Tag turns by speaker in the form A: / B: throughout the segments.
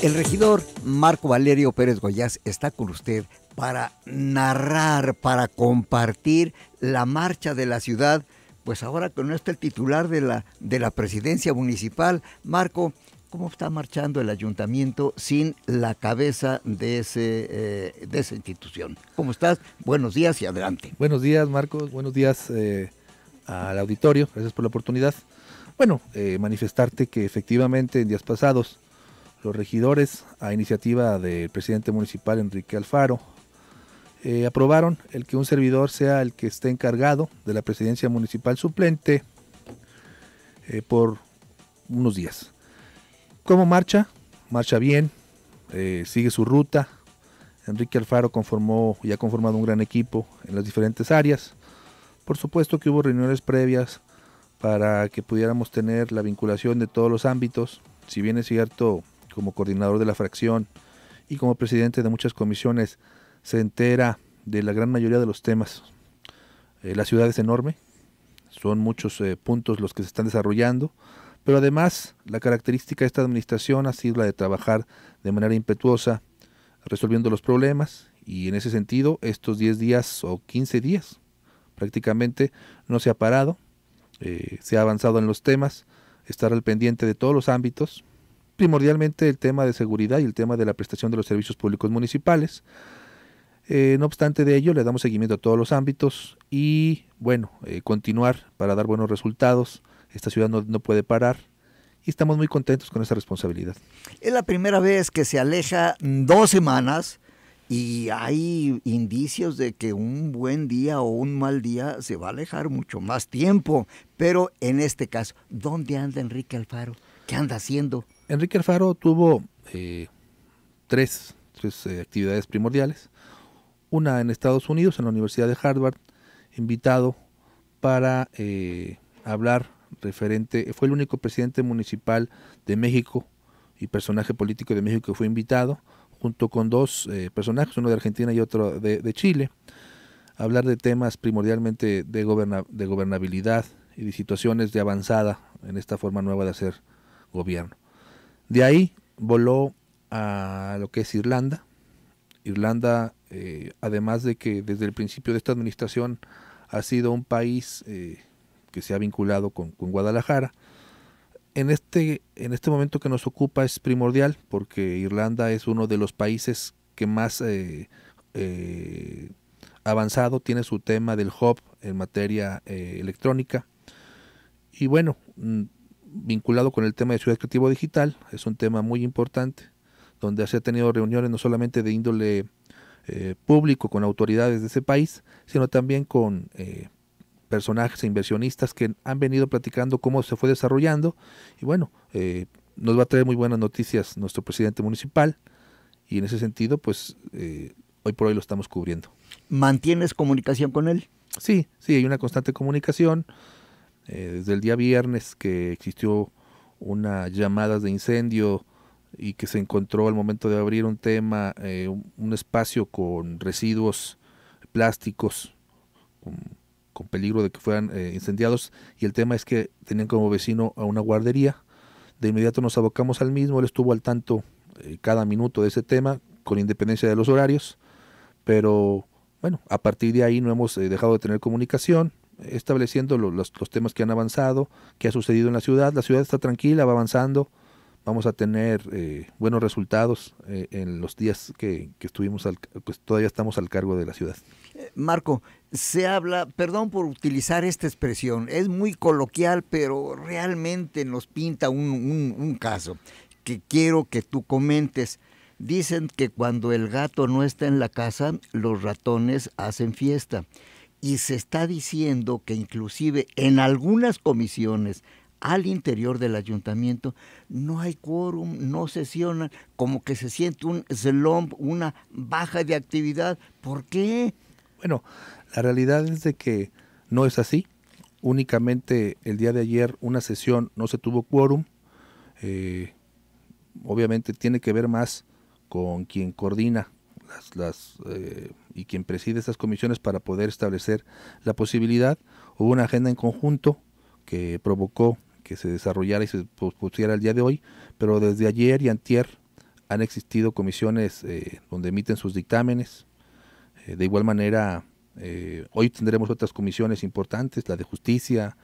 A: El regidor Marco Valerio Pérez Goyás está con usted para narrar, para compartir la marcha de la ciudad, pues ahora que no está el titular de la, de la presidencia municipal. Marco, ¿cómo está marchando el ayuntamiento sin la cabeza de, ese, eh, de esa institución? ¿Cómo estás?
B: Buenos días y adelante. Buenos días, Marco. Buenos días eh, al auditorio. Gracias por la oportunidad. Bueno, eh, manifestarte que efectivamente en días pasados los regidores, a iniciativa del presidente municipal Enrique Alfaro, eh, aprobaron el que un servidor sea el que esté encargado de la presidencia municipal suplente eh, por unos días. ¿Cómo marcha? Marcha bien, eh, sigue su ruta. Enrique Alfaro conformó y ha conformado un gran equipo en las diferentes áreas. Por supuesto que hubo reuniones previas para que pudiéramos tener la vinculación de todos los ámbitos. Si bien es cierto, como coordinador de la fracción y como presidente de muchas comisiones, se entera de la gran mayoría de los temas. Eh, la ciudad es enorme, son muchos eh, puntos los que se están desarrollando, pero además la característica de esta administración ha sido la de trabajar de manera impetuosa, resolviendo los problemas, y en ese sentido estos 10 días o 15 días prácticamente no se ha parado, eh, se ha avanzado en los temas, estar al pendiente de todos los ámbitos, primordialmente el tema de seguridad y el tema de la prestación de los servicios públicos municipales. Eh, no obstante de ello, le damos seguimiento a todos los ámbitos y, bueno, eh, continuar para dar buenos resultados. Esta ciudad no, no puede parar, y estamos muy contentos con esa responsabilidad.
A: Es la primera vez que se aleja dos semanas y hay indicios de que un buen día o un mal día se va a alejar mucho más tiempo. Pero en este caso, ¿dónde anda Enrique Alfaro? ¿Qué anda haciendo?
B: Enrique Alfaro tuvo eh, tres, eh, actividades primordiales. Una en Estados Unidos, en la Universidad de Harvard, invitado para eh, hablar referente, fue el único presidente municipal de México y personaje político de México que fue invitado, junto con dos personajes, uno de Argentina y otro de, Chile, a hablar de temas primordialmente de gobernabilidad y de situaciones de avanzada en esta forma nueva de hacer gobierno. De ahí voló a lo que es Irlanda. Irlanda, eh, además de que desde el principio de esta administración ha sido un país eh, que se ha vinculado con, Guadalajara, en este, en este momento que nos ocupa es primordial porque Irlanda es uno de los países que más eh, avanzado tiene su tema del hub en materia electrónica. Y bueno, mm, vinculado con el tema de Ciudad Creativa Digital, es un tema muy importante, donde se ha tenido reuniones no solamente de índole eh, público con autoridades de ese país, sino también con eh, personajes e inversionistas que han venido platicando cómo se fue desarrollando y bueno, eh, nos va a traer muy buenas noticias nuestro presidente municipal y en ese sentido pues hoy por hoy lo estamos cubriendo. ¿Mantienes comunicación con él? Sí, sí, hay una constante comunicación. Eh, desde el día viernes que existió una llamada de incendio y que se encontró al momento de abrir un tema, eh, un, espacio con residuos plásticos, con, peligro de que fueran eh, incendiados, y el tema es que tenían como vecino a una guardería. De inmediato nos abocamos al mismo, él estuvo al tanto cada minuto de ese tema, con independencia de los horarios, pero bueno, a partir de ahí no hemos dejado de tener comunicación, estableciendo los, temas que han avanzado, que ha sucedido en la ciudad. La ciudad está tranquila, va avanzando. Vamos a tener eh, buenos resultados eh, en los días que, estuvimos pues todavía estamos al cargo de la ciudad. Eh, Marco, se habla, perdón por utilizar esta expresión, es muy coloquial,
A: pero realmente nos pinta un caso que quiero que tú comentes. Dicen que cuando el gato no está en la casa, los ratones hacen fiesta y se está diciendo que inclusive en algunas comisiones al interior del ayuntamiento no hay quórum, no sesionan,
B: como que se siente un slump, una baja de actividad. ¿Por qué? Bueno, la realidad es de que no es así. Únicamente el día de ayer una sesión no se tuvo quórum. Eh, obviamente tiene que ver más con quien coordina las, eh, y quien preside esas comisiones para poder establecer la posibilidad. Hubo una agenda en conjunto que provocó que se desarrollara y se pusiera el día de hoy, pero desde ayer y antier han existido comisiones eh, donde emiten sus dictámenes. Eh, de igual manera, eh, hoy tendremos otras comisiones importantes, la de justicia,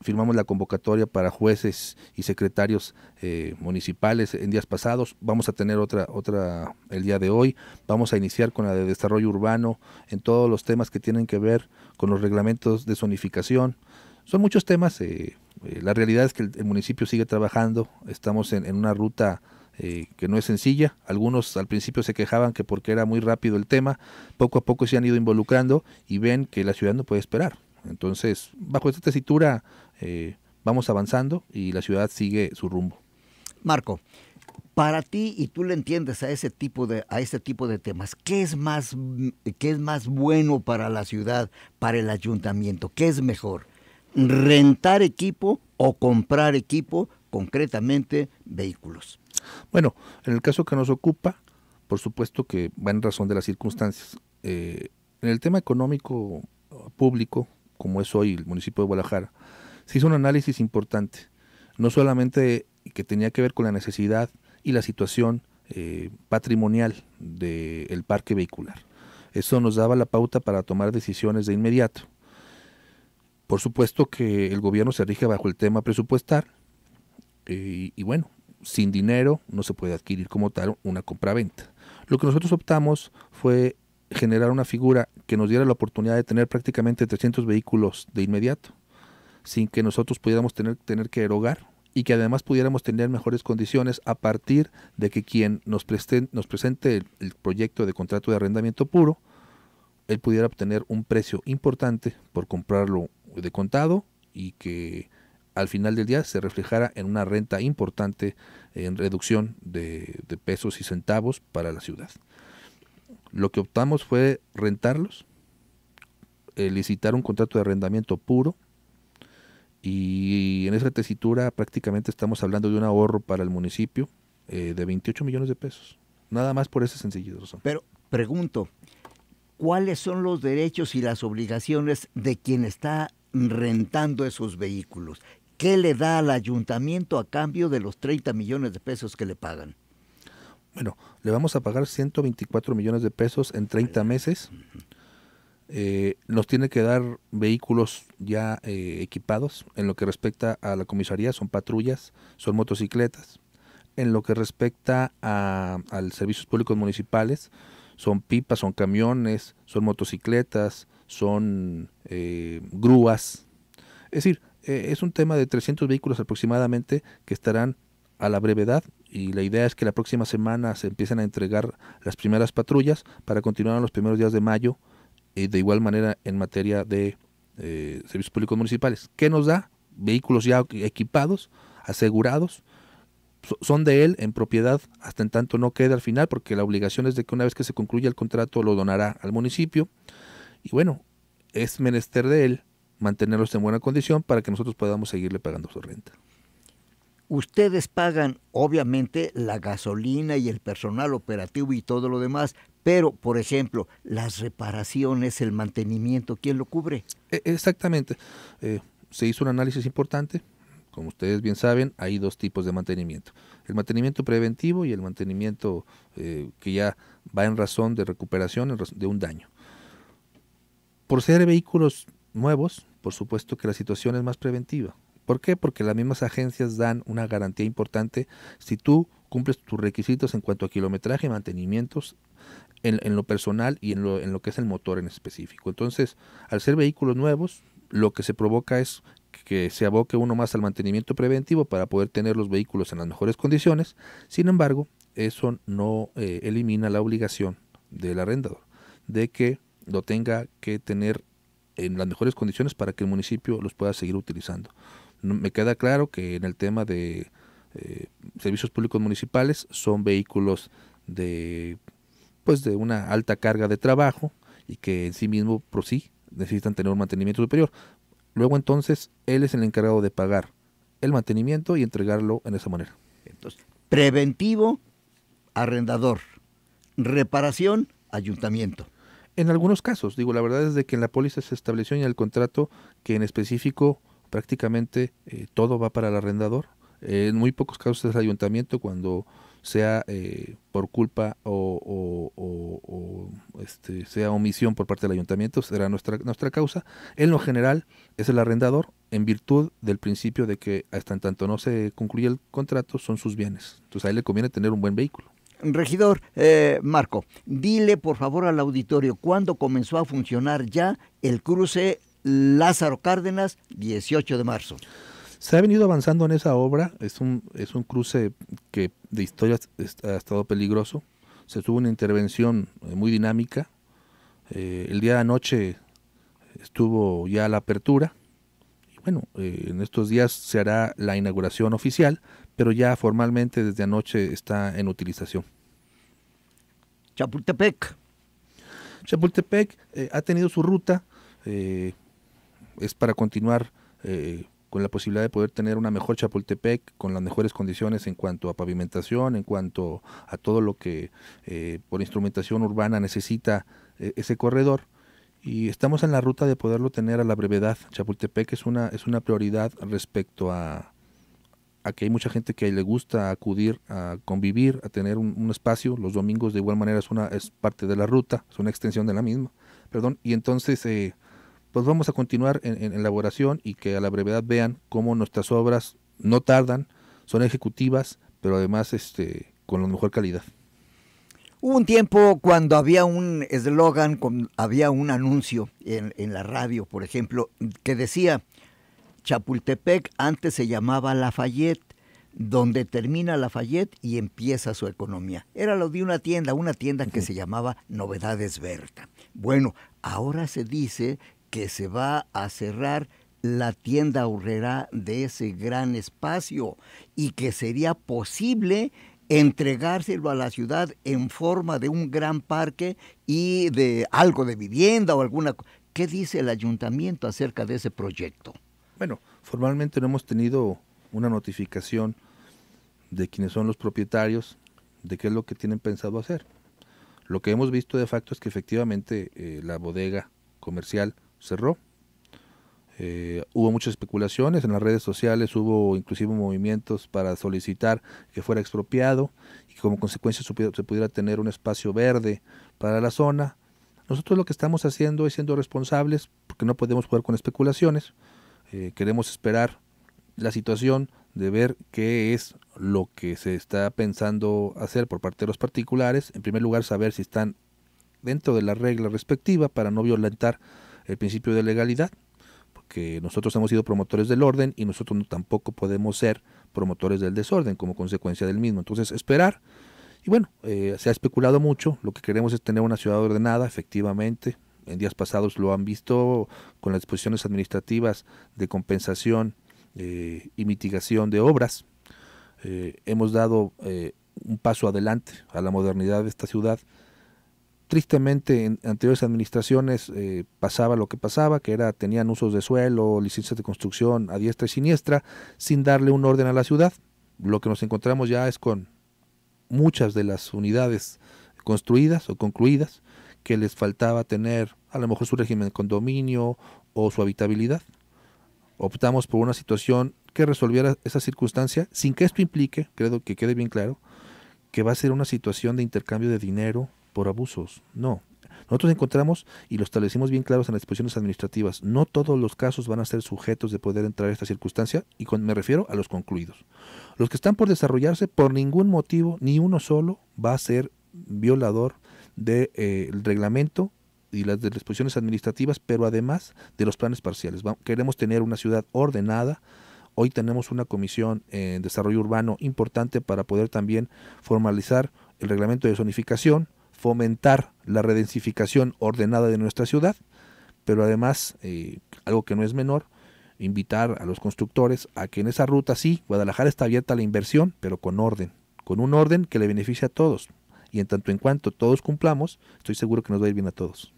B: firmamos la convocatoria para jueces y secretarios eh, municipales en días pasados, vamos a tener otra, otra el día de hoy, vamos a iniciar con la de desarrollo urbano, en todos los temas que tienen que ver con los reglamentos de zonificación. Son muchos temas, eh, la realidad es que el, municipio sigue trabajando, estamos en una ruta eh, que no es sencilla. Algunos al principio se quejaban que porque era muy rápido el tema, poco a poco se han ido involucrando y ven que la ciudad no puede esperar. Entonces, bajo esta tesitura eh, vamos avanzando y la ciudad sigue su rumbo.
A: Marco, para ti y tú le entiendes a ese tipo de a este tipo de temas, es más qué es más bueno para la ciudad, para el ayuntamiento? ¿Qué es mejor? ¿Rentar equipo
B: o comprar equipo, concretamente
A: vehículos?
B: Bueno, en el caso que nos ocupa, por supuesto que va en razón de las circunstancias. Eh, en el tema económico público, como es hoy el municipio de Guadalajara, se hizo un análisis importante, no solamente que tenía que ver con la necesidad y la situación eh, patrimonial del parque vehicular. Eso nos daba la pauta para tomar decisiones de inmediato. Por supuesto que el gobierno se rige bajo el tema presupuestar eh, y bueno, sin dinero no se puede adquirir como tal una compra-venta. Lo que nosotros optamos fue generar una figura que nos diera la oportunidad de tener prácticamente 300 vehículos de inmediato, sin que nosotros pudiéramos tener, que erogar y que además pudiéramos tener mejores condiciones a partir de que quien nos, nos presente el proyecto de contrato de arrendamiento puro, él pudiera obtener un precio importante por comprarlo de contado y que al final del día se reflejara en una renta importante en reducción de, pesos y centavos para la ciudad. Lo que optamos fue rentarlos, eh, licitar un contrato de arrendamiento puro y en esa tesitura prácticamente estamos hablando de un ahorro para el municipio eh, de 28 millones de pesos. Nada más por ese sencilla razón. Pero pregunto,
A: ¿cuáles son los derechos y las obligaciones de quien está rentando esos vehículos? ¿Qué le da al ayuntamiento a cambio de los 30 millones de pesos que le pagan?
B: Bueno, le vamos a pagar 124 millones de pesos en 30 meses. Eh, nos tiene que dar vehículos ya eh, equipados. En lo que respecta a la comisaría, son patrullas, son motocicletas. En lo que respecta a, los servicios públicos municipales, son pipas, son camiones, son motocicletas, son eh, grúas. Es decir, eh, es un tema de 300 vehículos aproximadamente que estarán a la brevedad y la idea es que la próxima semana se empiecen a entregar las primeras patrullas para continuar en los primeros días de mayo y eh, de igual manera en materia de eh, servicios públicos municipales. ¿Qué nos da? Vehículos ya equipados, asegurados, son de él en propiedad hasta en tanto no quede al final porque la obligación es de que una vez que se concluya el contrato lo donará al municipio y bueno, es menester de él mantenerlos en buena condición para que nosotros podamos seguirle pagando su renta.
A: Ustedes pagan obviamente la gasolina y el personal operativo y todo lo demás, pero por ejemplo, las reparaciones,
B: el mantenimiento, ¿quién lo cubre? E, exactamente. Eh, se hizo un análisis importante. Como ustedes bien saben, hay dos tipos de mantenimiento. El mantenimiento preventivo y el mantenimiento eh, que ya va en razón de recuperación de un daño. Por ser vehículos nuevos, por supuesto que la situación es más preventiva. ¿Por qué? Porque las mismas agencias dan una garantía importante si tú cumples tus requisitos en cuanto a kilometraje, mantenimientos, en, lo personal y en lo, en lo que es el motor en específico. Entonces, al ser vehículos nuevos, lo que se provoca es que se aboque uno más al mantenimiento preventivo para poder tener los vehículos en las mejores condiciones. Sin embargo, eso no eh, elimina la obligación del arrendador de que lo tenga que tener en las mejores condiciones para que el municipio los pueda seguir utilizando. me queda claro que en el tema de eh, servicios públicos municipales son vehículos de pues de una alta carga de trabajo y que en sí mismo por sí necesitan tener un mantenimiento superior. Luego entonces él es el encargado de pagar el mantenimiento y entregarlo en esa manera. Entonces, preventivo, arrendador. Reparación, ayuntamiento. En algunos casos, digo, la verdad es que en la póliza se estableció en el contrato que en específico prácticamente eh, todo va para el arrendador. en muy pocos casos es el ayuntamiento cuando sea eh, por culpa o, este, sea omisión por parte del ayuntamiento, será nuestra, nuestra causa. En lo general es el arrendador en virtud del principio de que hasta en tanto no se concluye el contrato son sus bienes. Entonces ahí le conviene tener un buen vehículo. Regidor eh, Marco, dile por favor al auditorio cuándo comenzó a
A: funcionar ya el cruce Lázaro Cárdenas, 18 de marzo.
B: Se ha venido avanzando en esa obra, es un, es un cruce que de historia ha estado peligroso, se tuvo una intervención eh, muy dinámica, eh, el día de anoche estuvo ya la apertura, y bueno, en estos días se hará la inauguración oficial, pero ya formalmente desde anoche está en utilización. Chapultepec. Chapultepec eh, ha tenido su ruta, eh, es para continuar eh, con la posibilidad de poder tener una mejor Chapultepec, con las mejores condiciones en cuanto a pavimentación, en cuanto a todo lo que por instrumentación urbana necesita ese corredor. Y estamos en la ruta de poderlo tener a la brevedad. Chapultepec es una, es una prioridad respecto a, aquí hay mucha gente que le gusta acudir a convivir, a tener un, espacio. Los domingos de igual manera es, una, es parte de la ruta, es una extensión de la misma. Perdón, y entonces eh, pues vamos a continuar en, elaboración y que a la brevedad vean cómo nuestras obras no tardan, son ejecutivas, pero además este, con la mejor calidad.
A: Hubo un tiempo cuando había un eslogan, había un anuncio en, en la radio, por ejemplo, que decía, Chapultepec antes se llamaba Lafayette, donde termina Lafayette y empieza su economía. Era lo de una tienda, una tienda que se llamaba Novedades Berta. Bueno, ahora se dice que se va a cerrar la tienda urrera de ese gran espacio y que sería posible entregárselo a la ciudad en forma de un gran parque y de algo de vivienda o alguna...
B: ¿Qué dice el ayuntamiento acerca de ese proyecto? Bueno, formalmente no hemos tenido una notificación de quienes son los propietarios, de qué es lo que tienen pensado hacer. Lo que hemos visto de facto es que efectivamente eh, la bodega comercial cerró. Eh, hubo muchas especulaciones en las redes sociales, hubo inclusive movimientos para solicitar que fuera expropiado y como consecuencia se pudiera tener un espacio verde para la zona. Nosotros lo que estamos haciendo es siendo responsables porque no podemos jugar con especulaciones. Eh, queremos esperar la situación de ver qué es lo que se está pensando hacer por parte de los particulares. En primer lugar, saber si están dentro de la regla respectiva para no violentar el principio de legalidad, porque nosotros hemos sido promotores del orden y nosotros tampoco podemos ser promotores del desorden como consecuencia del mismo. Entonces, esperar. Y bueno, eh, se ha especulado mucho, lo que queremos es tener una ciudad ordenada, efectivamente, en días pasados lo han visto con las disposiciones administrativas de compensación eh, y mitigación de obras. Eh, hemos dado eh, un paso adelante a la modernidad de esta ciudad. Tristemente en anteriores administraciones pasaba lo que pasaba, que era tenían usos de suelo, licencias de construcción a diestra y siniestra, sin darle un orden a la ciudad. Lo que nos encontramos ya es con muchas de las unidades construidas o concluidas que les faltaba tener a lo mejor su régimen de condominio o su habitabilidad. Optamos por una situación que resolviera esa circunstancia sin que esto implique, creo que quede bien claro, que va a ser una situación de intercambio de dinero por abusos. No. Nosotros encontramos y lo establecimos bien claros en las disposiciones administrativas. No todos los casos van a ser sujetos de poder entrar a esta circunstancia y me refiero a los concluidos. Los que están por desarrollarse, por ningún motivo, ni uno solo, va a ser violador del de, eh, reglamento y las disposiciones administrativas, pero además de los planes parciales. queremos tener una ciudad ordenada. Hoy tenemos una comisión eh, en desarrollo urbano importante para poder también formalizar el reglamento de zonificación, fomentar la redensificación ordenada de nuestra ciudad, pero además, eh, algo que no es menor, invitar a los constructores a que en esa ruta sí, Guadalajara está abierta a la inversión, pero con orden, con un orden que le beneficie a todos, y en tanto en cuanto todos cumplamos, estoy seguro que nos va a ir bien a todos.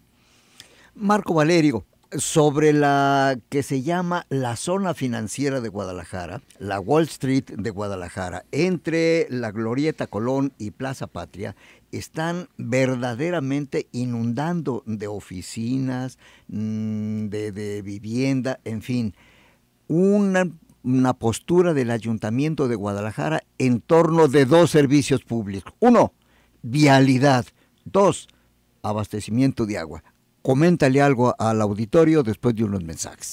A: Marco Valerio, sobre la que se llama la zona financiera de Guadalajara, la Wall Street de Guadalajara, entre la Glorieta Colón y Plaza Patria, están verdaderamente inundando de oficinas, mm, de, vivienda, en fin, una, una postura del Ayuntamiento de Guadalajara en torno de dos servicios públicos. Uno, vialidad. Dos, abastecimiento de agua. Coméntale algo al auditorio después de unos mensajes.